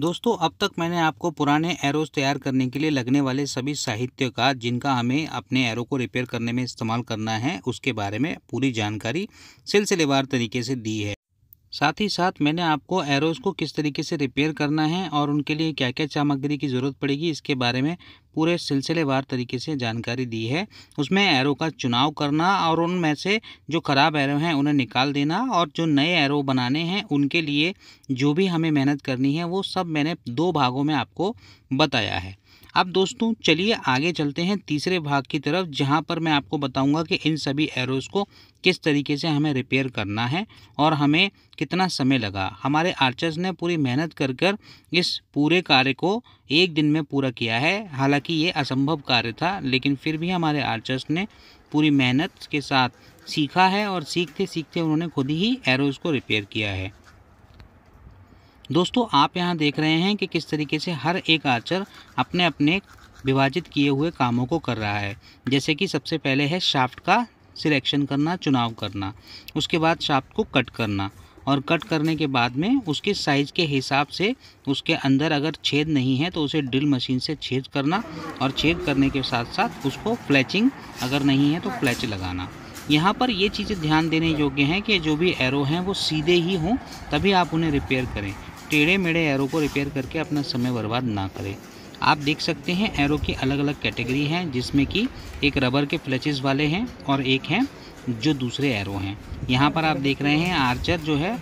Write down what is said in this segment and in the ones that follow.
दोस्तों अब तक मैंने आपको पुराने एरोज तैयार करने के लिए लगने वाले सभी साहित्य का जिनका हमें अपने एरो को रिपेयर करने में इस्तेमाल करना है उसके बारे में पूरी जानकारी सिलसिलेवार तरीके से दी है साथ ही साथ मैंने आपको एरोज को किस तरीके से रिपेयर करना है और उनके लिए क्या क्या सामग्री की ज़रूरत पड़ेगी इसके बारे में पूरे सिलसिलेवार तरीके से जानकारी दी है उसमें एरो का चुनाव करना और उनमें से जो ख़राब एरो हैं उन्हें निकाल देना और जो नए एरो बनाने हैं उनके लिए जो भी हमें मेहनत करनी है वो सब मैंने दो भागों में आपको बताया है अब दोस्तों चलिए आगे चलते हैं तीसरे भाग की तरफ जहाँ पर मैं आपको बताऊँगा कि इन सभी एरोज़ को किस तरीके से हमें रिपेयर करना है और हमें कितना समय लगा हमारे आर्चर्स ने पूरी मेहनत कर कर इस पूरे कार्य को एक दिन में पूरा किया है हालांकि ये असंभव कार्य था लेकिन फिर भी हमारे आर्चर्स ने पूरी मेहनत के साथ सीखा है और सीखते सीखते उन्होंने खुद ही एरोज़ को रिपेयर किया है दोस्तों आप यहाँ देख रहे हैं कि किस तरीके से हर एक आर्चर अपने अपने विभाजित किए हुए कामों को कर रहा है जैसे कि सबसे पहले है शाफ्ट का सिलेक्शन करना चुनाव करना उसके बाद शाफ्ट को कट करना और कट करने के बाद में उसके साइज़ के हिसाब से उसके अंदर अगर छेद नहीं है तो उसे ड्रिल मशीन से छेद करना और छेद करने के साथ साथ उसको फ्लैचिंग अगर नहीं है तो फ्लैच लगाना यहाँ पर ये चीज़ें ध्यान देने योग्य हैं कि जो भी एरो हैं वो सीधे ही हों तभी आप उन्हें रिपेयर करें टेढ़े मेढ़े एरो को रिपेयर करके अपना समय बर्बाद ना करें आप देख सकते हैं एरो की अलग अलग कैटेगरी हैं जिसमें कि एक रबर के फ्लैचेस वाले हैं और एक हैं जो दूसरे एरो हैं यहाँ पर आप देख रहे हैं आर्चर जो है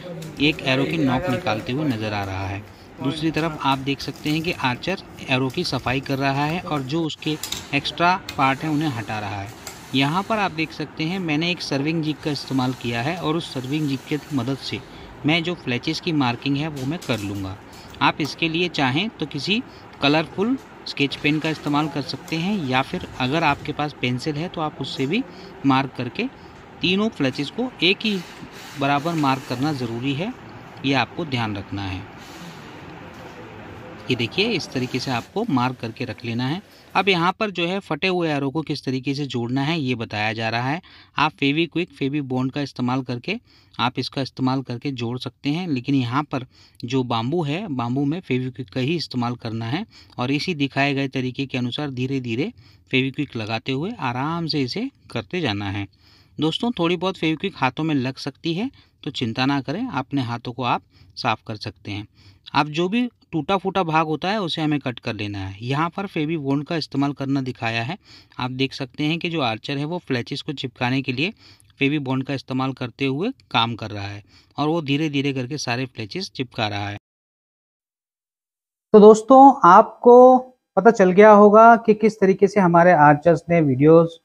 एक एरो की नॉक निकालते हुए नज़र आ रहा है दूसरी तरफ आप देख सकते हैं कि आर्चर एरो की सफाई कर रहा है और जो उसके एक्स्ट्रा पार्ट हैं उन्हें हटा रहा है यहाँ पर आप देख सकते हैं मैंने एक सर्विंग जिग का इस्तेमाल किया है और उस सर्विंग जिग की मदद से मैं जो फ्लैचेस की मार्किंग है वो मैं कर लूँगा आप इसके लिए चाहें तो किसी कलरफुल स्केच पेन का इस्तेमाल कर सकते हैं या फिर अगर आपके पास पेंसिल है तो आप उससे भी मार्क करके तीनों फ्लैचेस को एक ही बराबर मार्क करना ज़रूरी है ये आपको ध्यान रखना है ये देखिए इस तरीके से आपको मार्क करके रख लेना है अब यहाँ पर जो है फटे हुए एरो को किस तरीके से जोड़ना है ये बताया जा रहा है आप फेवी क्विक फेवी बॉन्ड का इस्तेमाल करके आप इसका इस्तेमाल करके जोड़ सकते हैं लेकिन यहाँ पर जो बाम्बू है बाम्बू में फेवी क्विक का ही इस्तेमाल करना है और इसी दिखाए गए तरीके के अनुसार धीरे धीरे फेवी क्विक लगाते हुए आराम से इसे करते जाना है दोस्तों थोड़ी बहुत फेविक्विक हाथों में लग सकती है तो चिंता ना करें अपने हाथों को आप साफ़ कर सकते हैं आप जो भी टूटा फूटा भाग होता है उसे हमें कट कर लेना है यहाँ पर फेवी वोन का इस्तेमाल करना दिखाया है आप देख सकते हैं कि जो आर्चर है वो फ्लैचिस को चिपकाने के लिए फेवी बोन का इस्तेमाल करते हुए काम कर रहा है और वो धीरे धीरे करके सारे फ्लैचिस चिपका रहा है तो दोस्तों आपको पता चल गया होगा कि किस तरीके से हमारे आर्चर्स ने वीडियोस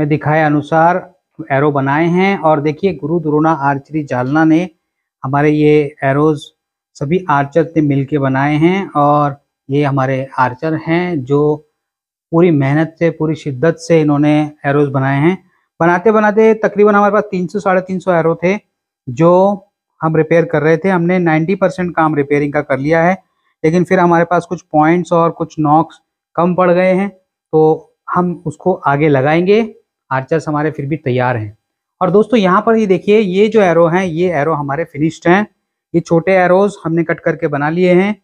में दिखाए अनुसार एरो बनाए हैं और देखिए गुरु द्रोणा आर्चरी जालना ने हमारे ये एरोज सभी आर्चर ने मिलके बनाए हैं और ये हमारे आर्चर हैं जो पूरी मेहनत से पूरी शिद्दत से इन्होंने एरोज बनाए हैं बनाते बनाते तकरीबन हमारे पास तीन सौ साढ़े तीन सौ एरो थे जो हम रिपेयर कर रहे थे हमने नाइन्टी परसेंट काम रिपेयरिंग का कर लिया है लेकिन फिर हमारे पास कुछ पॉइंट्स और कुछ नॉक्स कम पड़ गए हैं तो हम उसको आगे लगाएंगे आर्चर्स हमारे फिर भी तैयार हैं और दोस्तों यहाँ पर ये देखिए ये जो एरो हैं ये एरो हमारे फिनिश्ड हैं ये छोटे एरोज हमने कट करके बना लिए हैं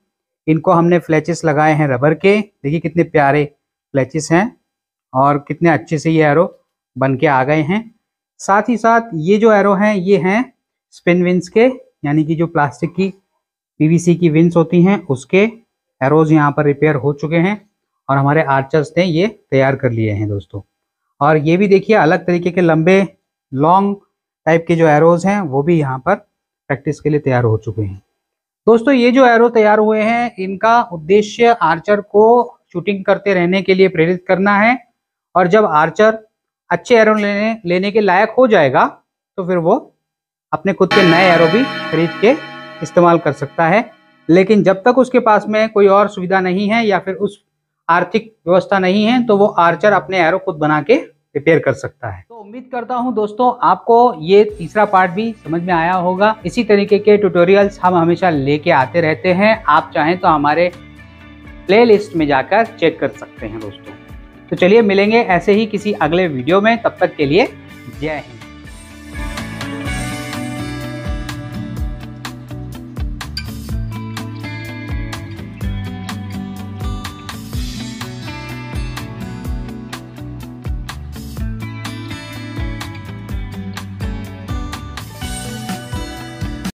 इनको हमने फ्लैचेस लगाए हैं रबर के देखिए कितने प्यारे फ्लैचेस हैं और कितने अच्छे से ये एरो बन के आ गए हैं साथ ही साथ ये जो एरो हैं ये हैं स्पिन विंस के यानी कि जो प्लास्टिक की पीवीसी की विंस होती हैं उसके एरोज यहाँ पर रिपेयर हो चुके हैं और हमारे आर्चर्स ने ये तैयार कर लिए हैं दोस्तों और ये भी देखिए अलग तरीके के लंबे लॉन्ग टाइप के जो एरोज हैं वो भी यहाँ पर प्रैक्टिस के लिए तैयार हो चुके हैं दोस्तों ये जो एरो तैयार हुए हैं इनका उद्देश्य आर्चर को शूटिंग करते रहने के लिए प्रेरित करना है और जब आर्चर अच्छे एरो लेने लेने के लायक हो जाएगा तो फिर वो अपने खुद के नए एरो भी खरीद के इस्तेमाल कर सकता है लेकिन जब तक उसके पास में कोई और सुविधा नहीं है या फिर उस आर्थिक व्यवस्था नहीं है तो वो आर्चर अपने एरो खुद बना के रिपेयर कर सकता है तो उम्मीद करता हूँ दोस्तों आपको ये तीसरा पार्ट भी समझ में आया होगा इसी तरीके के ट्यूटोरियल्स हम हमेशा लेके आते रहते हैं आप चाहें तो हमारे प्ले में जाकर चेक कर सकते हैं दोस्तों तो चलिए मिलेंगे ऐसे ही किसी अगले वीडियो में तब तक के लिए जय हिंद